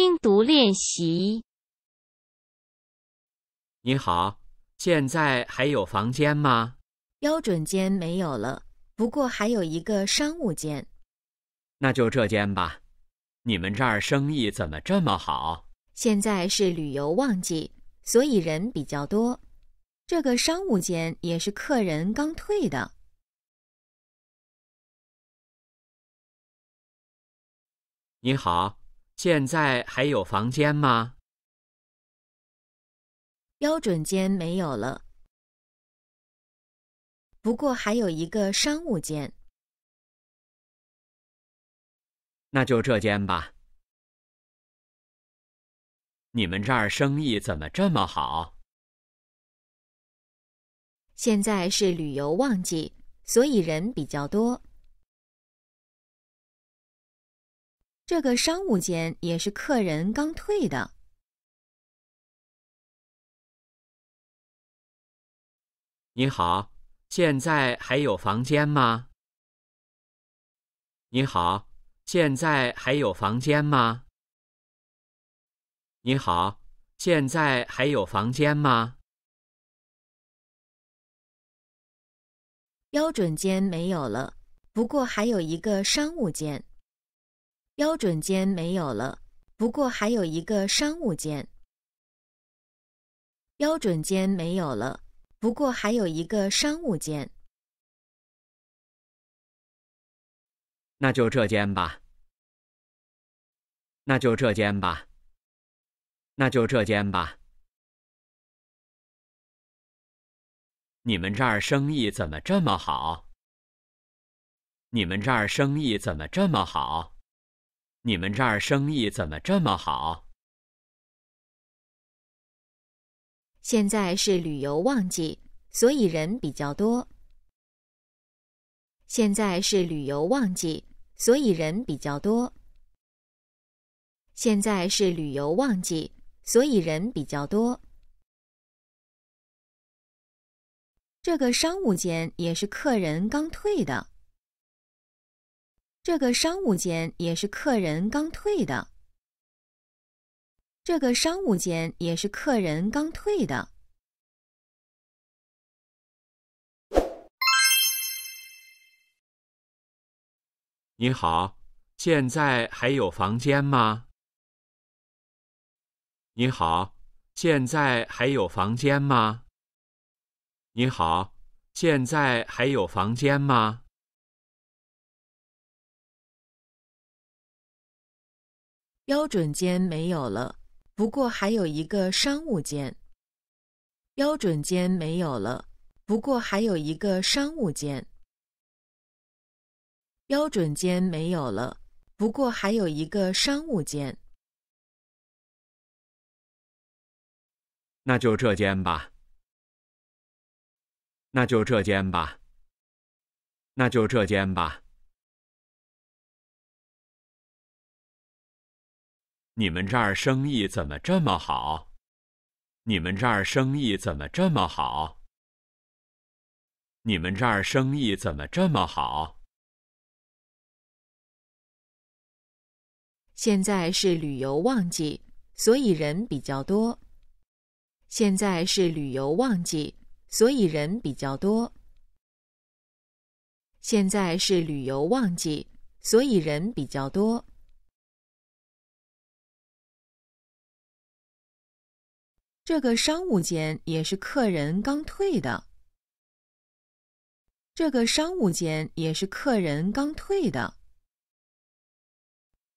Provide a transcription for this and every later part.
听读练习。你好，现在还有房间吗？标准间没有了，不过还有一个商务间。那就这间吧。你们这儿生意怎么这么好？现在是旅游旺季，所以人比较多。这个商务间也是客人刚退的。你好。现在还有房间吗？标准间没有了，不过还有一个商务间。那就这间吧。你们这儿生意怎么这么好？现在是旅游旺季，所以人比较多。这个商务间也是客人刚退的。你好，现在还有房间吗？你好，现在还有房间吗？你好，现在还有房间吗？标准间没有了，不过还有一个商务间。标准间没有了，不过还有一个商务间。标准间没有了，不过还有一个商务间。那就这间吧。那就这间吧。那就这间吧。你们这儿生意怎么这么好？你们这儿生意怎么这么好？你们这儿生意怎么这么好？现在是旅游旺季，所以人比较多。现在是旅游旺季，所以人比较多。现在是旅游旺季，所以人比较多。这个商务间也是客人刚退的。这个商务间也是客人刚退的。这个商务间也是客人刚退的。你好，现在还有房间吗？你好，现在还有房间吗？你好，现在还有房间吗？标准间没有了，不过还有一个商务间。标准间没有了，不过还有一个商务间。标准间没有了，不过还有一个商务间。那就这间吧。那就这间吧。那就这间吧。你们这儿生意怎么这么好？你们这儿生意怎么这么好？你们这儿生意怎么这么好？现在是旅游旺季，所以人比较多。现在是旅游旺季，所以人比较多。现在是旅游旺季，所以人比较多。这个商务间也是客人刚退的。这个商务间也是客人刚退的。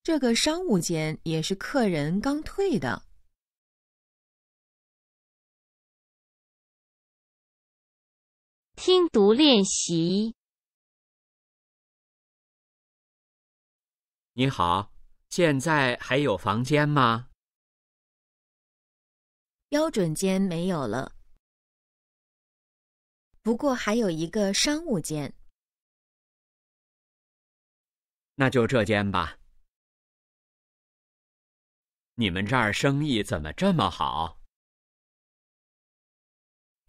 这个商务间也是客人刚退的。听读练习。你好，现在还有房间吗？标准间没有了，不过还有一个商务间，那就这间吧。你们这儿生意怎么这么好？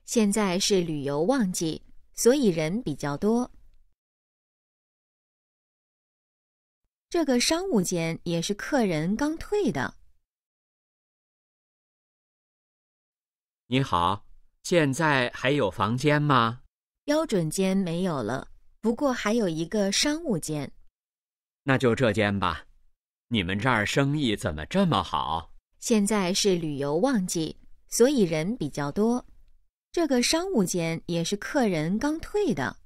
现在是旅游旺季，所以人比较多。这个商务间也是客人刚退的。你好，现在还有房间吗？标准间没有了，不过还有一个商务间。那就这间吧。你们这儿生意怎么这么好？现在是旅游旺季，所以人比较多。这个商务间也是客人刚退的。